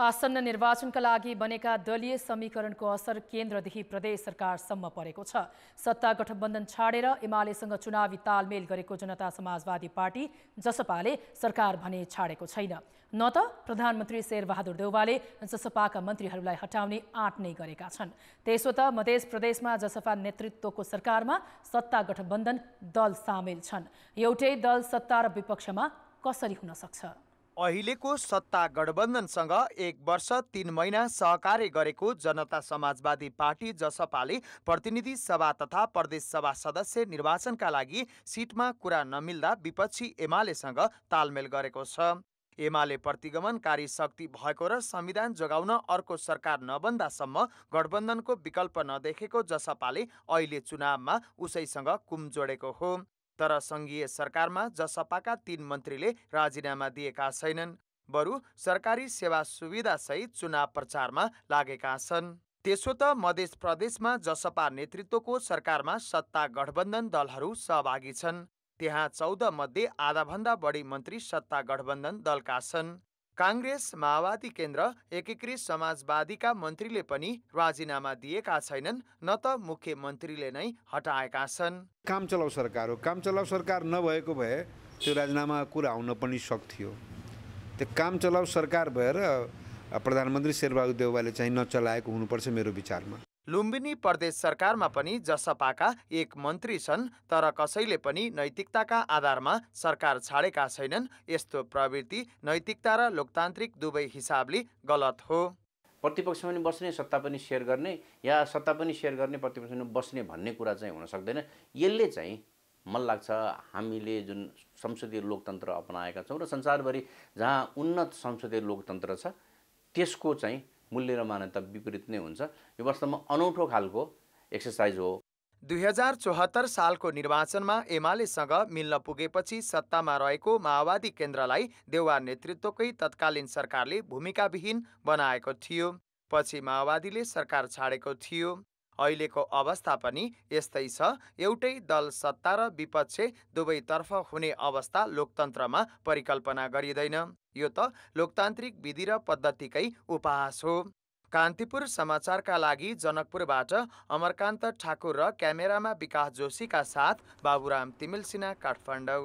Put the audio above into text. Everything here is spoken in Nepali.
आसन्न निर्वाचनका लागि बनेका दलीय समीकरणको असर केन्द्रदेखि प्रदेश सरकारसम्म परेको छ सत्ता गठबन्धन छाडेर एमालेसँग चुनावी तालमेल गरेको जनता समाजवादी पार्टी जसपाले सरकार भने छाडेको छैन न त प्रधानमन्त्री शेरबहादुर देउवाले जसपाका मन्त्रीहरूलाई हटाउने आँट नै गरेका छन् त्यसो त मधेस प्रदेशमा जसपा नेतृत्वको सरकारमा सत्ता गठबन्धन दल सामेल छन् एउटै दल सत्ता र विपक्षमा कसरी हुन सक्छ अहिलेको सत्ता गठबन्धनसँग एक वर्ष तिन महिना सहकार्य गरेको जनता समाजवादी पार्टी जसपाले प्रतिनिधि सभा तथा प्रदेश सभा सदस्य निर्वाचनका लागि सिटमा कुरा नमिल्दा विपक्षी एमालेसँग तालमेल गरेको छ एमाले प्रतिगमनकारी शक्ति भएको र संविधान जोगाउन अर्को सरकार नबन्दासम्म गठबन्धनको विकल्प नदेखेको जसपाले अहिले चुनावमा उसैसँग कुम जोडेको हो तर सङ्घीय सरकारमा जसपाका तीन मन्त्रीले राजीनामा दिएका छैनन् बरु सरकारी सेवा सुविधासहित चुनाव प्रचारमा लागेका छन् त्यसो त मध्य प्रदेशमा जसपा नेतृत्वको सरकारमा सत्ता गठबन्धन दलहरू सहभागी छन् त्यहाँ चौध मध्ये आधाभन्दा बढी मन्त्री सत्ता गठबन्धन दलका छन् काङ्ग्रेस माओवादी केन्द्र एकीकृत समाजवादीका मन्त्रीले पनि राजीनामा दिएका छैनन् न त मुख्यमन्त्रीले नै हटाएका छन् काम चलाउ सरकार हो काम चलाउ सरकार नभएको भए त्यो राजीनामा कुरा आउन पनि सक्थ्यो त्यो काम चलाउ सरकार भएर प्रधानमन्त्री शेरबहादुर देउवाले चाहिँ नचलाएको हुनुपर्छ मेरो विचारमा लुम्बिनी प्रदेश सरकारमा पनि जसपाका एक मन्त्री छन् तर कसैले पनि नैतिकताका आधारमा सरकार छाडेका छैनन् यस्तो प्रवृत्ति नैतिकता र लोकतान्त्रिक दुवै हिसाबले गलत हो प्रतिपक्ष पनि बस्ने सत्ता पनि सेयर गर्ने या सत्ता पनि सेयर गर्ने पनि बस्ने भन्ने कुरा चाहिँ हुन सक्दैन यसले चाहिँ मन लाग्छ हामीले जुन संसदीय लोकतन्त्र अपनाएका छौँ र संसारभरि जहाँ उन्नत संसदीय लोकतन्त्र छ त्यसको चाहिँ मूल्य र मान्यता विपरीत नै हुन्छ यो वास्तवमा अनौठो खालको एक्सर्साइज हो दुई हजार चौहत्तर सालको निर्वाचनमा एमालेसँग मिल्न पुगेपछि सत्तामा रहेको माओवादी केन्द्रलाई देवार नेतृत्वकै तत्कालीन सरकारले भूमिकाविहीन बनाएको थियो पछि माओवादीले सरकार छाडेको थियो अहिलेको अवस्था पनि यस्तै छ एउटै दल सत्ता र विपक्ष दुवैतर्फ हुने अवस्था लोकतन्त्रमा परिकल्पना गरिँदैन यो त लोकतान्त्रिक विधि र पद्धतिकै उपहास हो कान्तिपुर समाचारका लागि जनकपुरबाट अमरकान्त ठाकुर र क्यामेरामा विकास जोशीका साथ बाबुराम सिन्हा काठमाडौँ